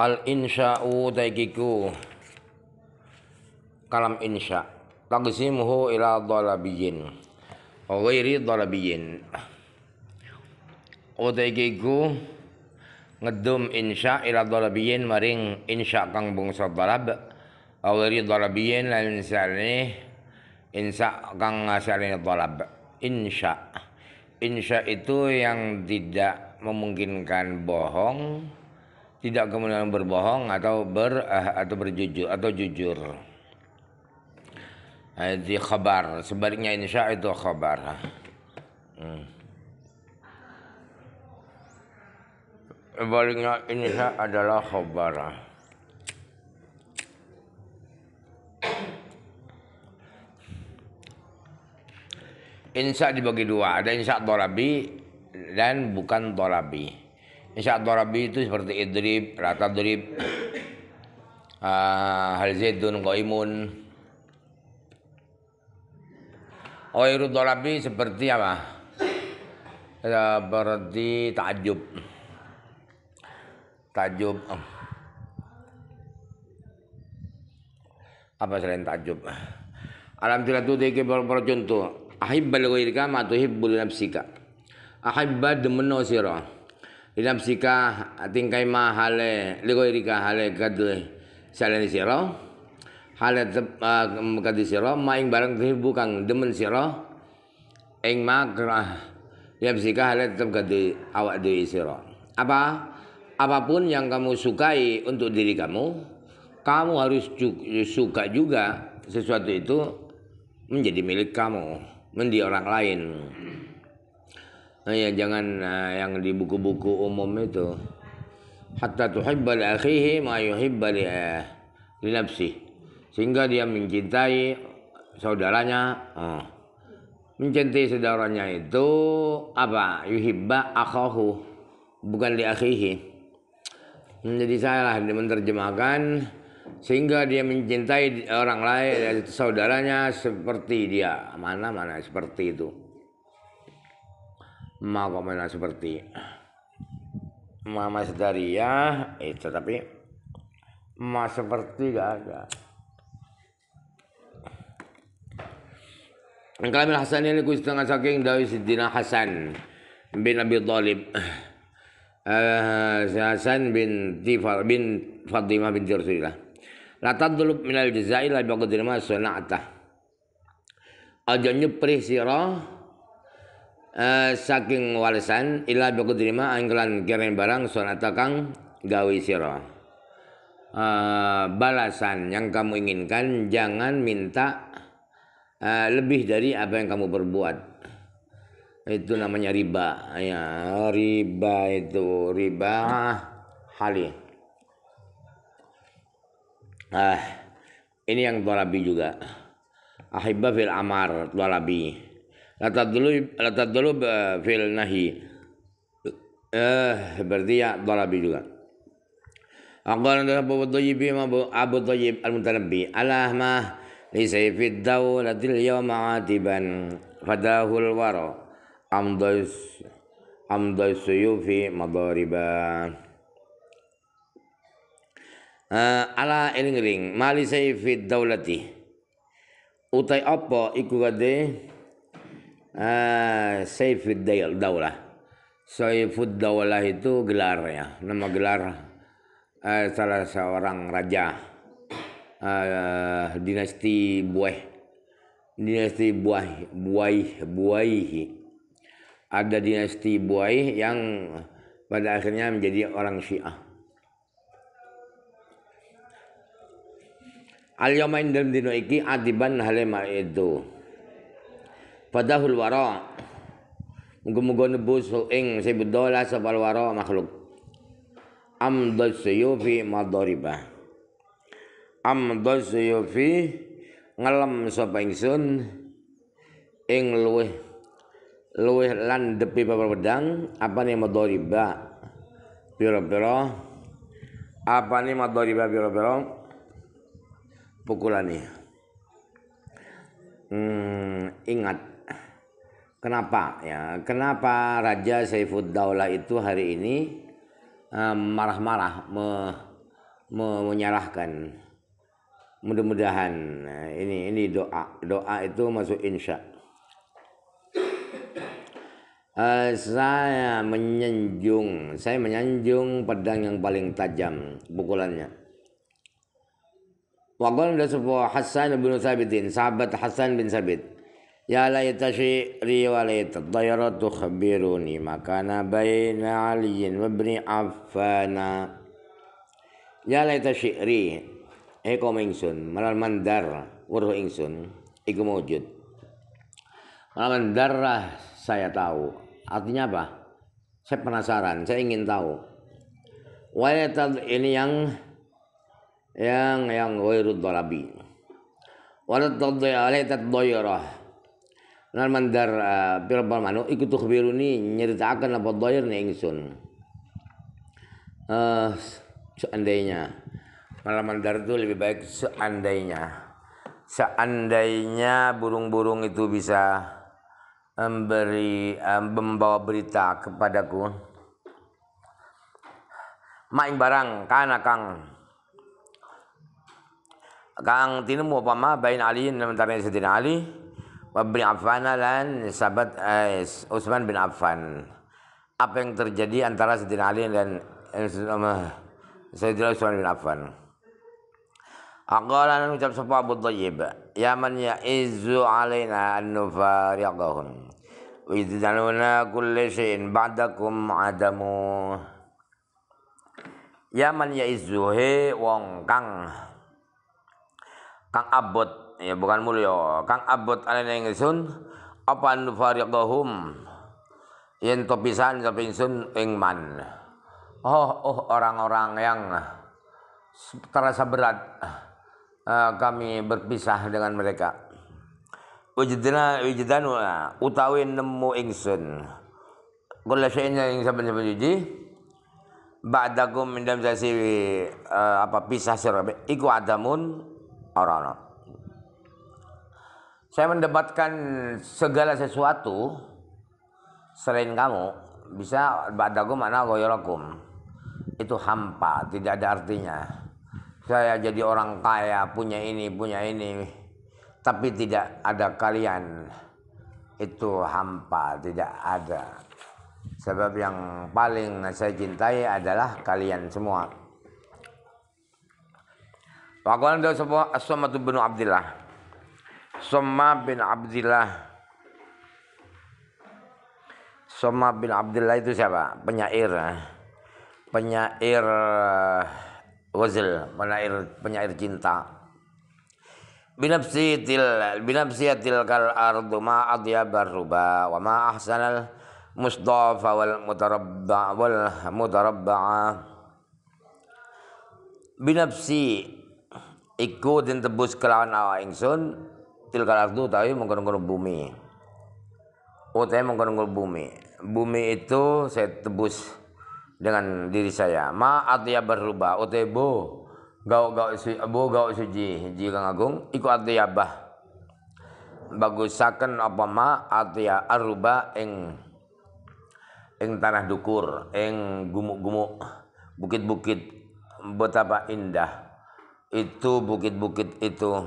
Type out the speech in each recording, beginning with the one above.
al insya'u taikiku kalam insya taqsimuhu ila dhalabiyin ghairi dhalabiyin utaikiku ngedum insya ila dhalabiyin maring insya kang dolab, dhalab ghairi dhalabiyin insya ini, insya kang ngasalin dhalab insya insya itu yang tidak memungkinkan bohong tidak kemudian berbohong atau ber eh, atau berjujur atau jujur. Nah, itu khabar. Sebaliknya insya itu khabar. Hmm. Sebaliknya insya adalah khabar. Insya dibagi dua. Ada insya tolabi dan bukan tolabi. Isyad Dorabi itu seperti idrib, ratadrib, uh, ah, hal zaidun qaimun. Oiru dolabi seperti apa? Seperti takjub. Takjub. Oh. Apa selain takjub? Alhamdulillah tuh dikit para contoh. Ahibbal ghairika ma tuhibbul nafsika. Ahibba demeno sirah sika tingkai ma hale irika hale kadue eh, salani siro hale ah, mm, kadue siro ma ing barang tuhibbu bukang demen siro ing ma sika hale tetap kadue awak dhewe siro, apa apapun yang kamu sukai untuk diri kamu kamu harus suka juga sesuatu itu menjadi milik kamu menjadi orang lain Nah, ya jangan nah, yang di buku-buku umum itu. Hatta tuhibba li akhihi ma yuhibba li, eh, nafsi. Sehingga dia mencintai saudaranya. Oh. Mencintai saudaranya itu apa? Yuhibba akhahu. Bukan li akhihi. Jadi salah menerjemahkan sehingga dia mencintai orang lain eh, saudaranya seperti dia mana mana seperti itu komentar seperti mama ya itu tapi ma seperti gak ada Kalamil Hasan ini ku setengah saking Dawi Sidina Hasan bin Abi Talib uh, eh, Hasan bin Tifar bin Fatima bin Rasulillah Latar dulu minal jazai la baqadri ma suna'ta Aja nyeprih sirah Saking eh, saking warisan ila terima angkelan keren barang sonata kang gawi siro uh, eh, balasan yang kamu inginkan jangan minta uh, lebih dari apa yang kamu perbuat itu namanya riba ya riba itu riba hali ah ini yang tolabi juga ahibba fil amar tolabi Latadlub latadlub eh, fil nahi. Eh berarti ya dolabi juga. Aqalan dari Abu Dhayyib Abu Dhayyib al-Mutanabbi Allah mah li sayfid dawlatil yawma atiban fadahul wara amdais amdais suyufi madariban uh, eh, ala eling-eling mali sayfid daulati utai apa iku kade uh, ah, Saifid Daulah Saifud Daulah itu gelar ya nama gelar uh, salah seorang raja uh, dinasti buah dinasti buah buai buai ada dinasti buai yang pada akhirnya menjadi orang Syiah al yamain dalam dino iki adiban halema itu padahul wara muga-muga nebus ing sibdola sapal wara makhluk amdal suyufi madharibah amdal suyufi ngalam sapa ingsun ing luweh luweh lan depi babar pedang apane biro biro apa apane madharibah pira biro Pukulannya. hmm, ingat Kenapa ya? Kenapa Raja Saifud Daulah itu hari ini eh, marah-marah um, me, me, menyalahkan mudah-mudahan eh, ini ini doa doa itu masuk insya uh, saya menyanjung saya menyanjung pedang yang paling tajam pukulannya Wakil dari sebuah Hasan bin Sabitin sahabat Hasan bin Sabit Ya laita syi'ri wa laita dayaratu khabiruni makana baina aliyin wa ibni affana Ya ri syi'ri Eko ingsun Malal mandar Wuruh ingsun Iku mujud Malal mandar saya tahu Artinya apa? Saya penasaran Saya ingin tahu Wa ini yang Yang yang Wairud dalabi Walat ya alaitat doyrah Nal mandar pirabal eh, manuk iku nyerita nyeritakan apa dhahir ni ingsun. Eh seandainya malam mandar itu lebih baik seandainya seandainya burung-burung itu bisa eh, memberi eh, membawa berita kepadaku main barang kana kang kang tinemu apa ma bain ali antara sidin ali Wabni Affan lan sahabat eh, Utsman bin Affan. Apa yang terjadi antara Sayyidina Ali dan eh, Sayyidina Utsman bin Affan? Aqala ucap sapa Abu Thayyib, ya man ya'izzu alaina an nufariqahum. Wa kulli shay'in ba'dakum adamu. Ya man he wong kang kang abot ya bukan mulio, kang abot alene sun apa anu fariqahum yen to pisan sapa sun ing oh oh orang-orang yang terasa berat uh, kami berpisah dengan mereka wujudna wujudan eh, utawi nemu ingsun kula yang ing saben-saben jadi, ba'dakum min sasi uh, eh, apa pisah sira iku adamun orang. orang saya mendapatkan segala sesuatu selain kamu bisa ba'dagum mana goyolakum itu hampa tidak ada artinya saya jadi orang kaya punya ini punya ini tapi tidak ada kalian itu hampa tidak ada sebab yang paling saya cintai adalah kalian semua Pakulan dosa Aswamatu bin Abdullah Soma bin Abdillah Soma bin Abdillah itu siapa? Penyair eh. Penyair eh, Wazil Penyair, penyair cinta binafsiyatil binafsiyatil kal ardu ma adya barruba wa ma ahsanal mustafa wal mutarabba wal mutarabba binafsi iku dan tebus kelawan awa ingsun tilkal ardu tawi mengkono-kono bumi utai oh, mengkono-kono bumi bumi itu saya tebus dengan diri saya ma atya berubah utai oh, bo gau gau si bo gau suji jika kang agung iku atya bah bagusaken apa ma atya aruba eng eng tanah dukur eng gumuk-gumuk bukit-bukit betapa indah itu bukit-bukit itu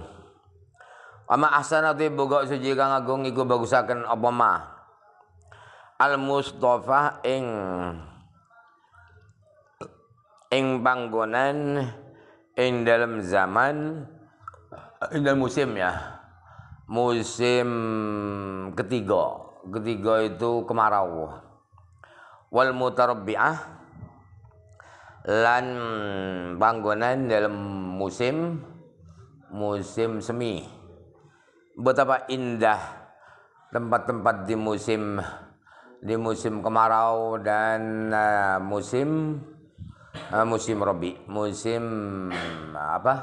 Pama asana tu gak suci kang agung iku bagusaken apa ma. Al Mustafa ing ing panggonan ing dalam zaman ing dalam musim ya. Musim ketiga. Ketiga itu kemarau. Wal mutarabbi'ah lan panggonan dalam musim musim semi betapa indah tempat-tempat di musim di musim kemarau dan uh, musim uh, musim robi musim apa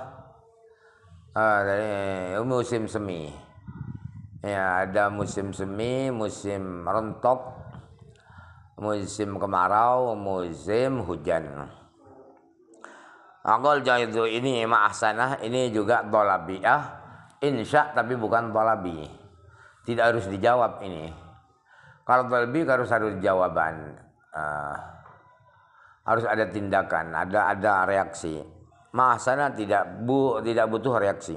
uh, dari musim semi ya ada musim semi musim rentok musim kemarau musim hujan Agol itu ini ma'ahsanah ini juga dolabiah insya tapi bukan tolabi Tidak harus dijawab ini. Kalau tolabi harus ada jawaban. Uh, harus ada tindakan, ada ada reaksi. Mahsana tidak bu tidak butuh reaksi.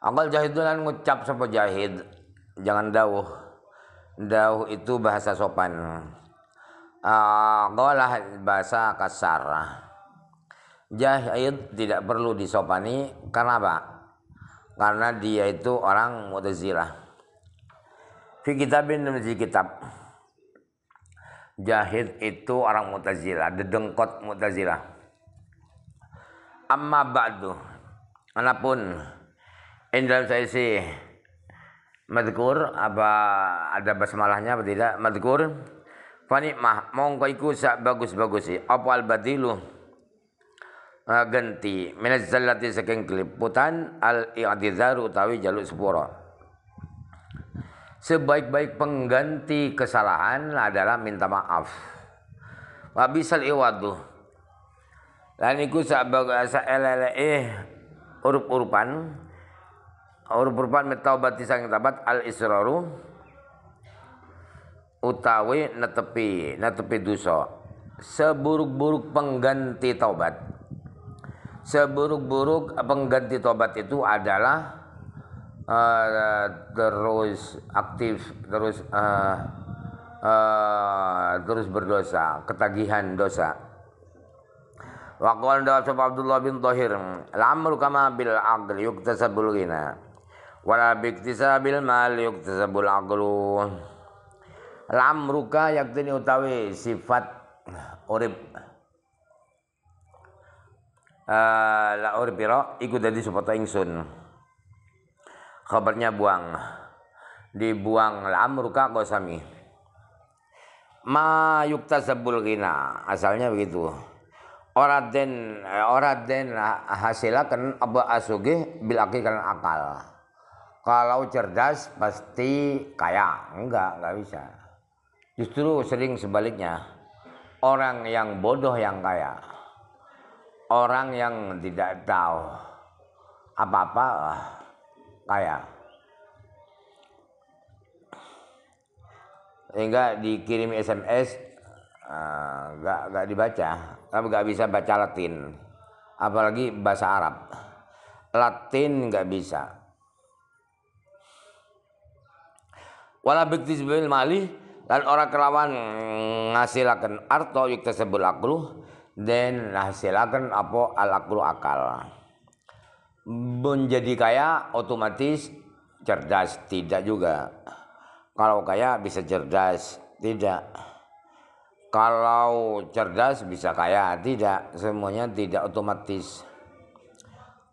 Akal kan ngucap sopo jahid. Jangan dauh. Dauh itu bahasa sopan. uh, bahasa kasar. Jahid tidak perlu disopani karena apa? karena dia itu orang Mu'tazilah. Fi kitabin di kitab. Jahid itu orang Mu'tazilah, dedengkot Mu'tazilah. Amma ba'du. Anapun in dalam sih. madkur apa ada basmalahnya apa tidak madkur Fani mah. mongko iku sak bagus-bagus apa al badilu ganti minaz zallati saking keliputan al i'tizar utawi jaluk sepuro. sebaik-baik pengganti kesalahan adalah minta maaf wa bisal iwadu lan iku saelele'e urup-urupan urup-urupan metaubati sang tabat al israru utawi netepi netepi dosa seburuk-buruk pengganti taubat seburuk-buruk pengganti tobat itu adalah uh, terus aktif terus uh, uh, terus berdosa ketagihan dosa wa qala dawa Abdullah bin Tahir al kama bil aql yuktasabul ghina wala biktisabil mal yuktasabul aql lamruka yakni utawi sifat urip uh, eh, laur biro ikut dari supporter ingsun khabarnya buang dibuang ruka gosami ma yukta gina asalnya begitu ora den ora den hasilakan abu asuge bil akikan akal kalau cerdas pasti kaya enggak enggak bisa justru sering sebaliknya orang yang bodoh yang kaya orang yang tidak tahu apa-apa ah, kaya. Sehingga dikirim SMS ah, nggak uh, nggak dibaca, tapi nggak bisa baca Latin, apalagi bahasa Arab. Latin nggak bisa. Wala bikti sebil mali dan orang kelawan mm, ngasilakan arto yuk tersebut akluh dan hasilakan apa al akal menjadi kaya otomatis cerdas tidak juga kalau kaya bisa cerdas tidak kalau cerdas bisa kaya tidak semuanya tidak otomatis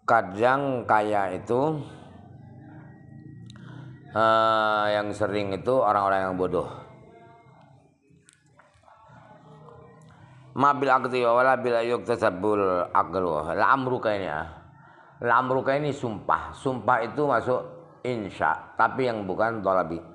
kadang kaya itu uh, yang sering itu orang-orang yang bodoh ma bil akdi wala bil ayuk tasabul aqlu la amruka ini ah la amruka ini sumpah sumpah itu masuk insya tapi yang bukan talabi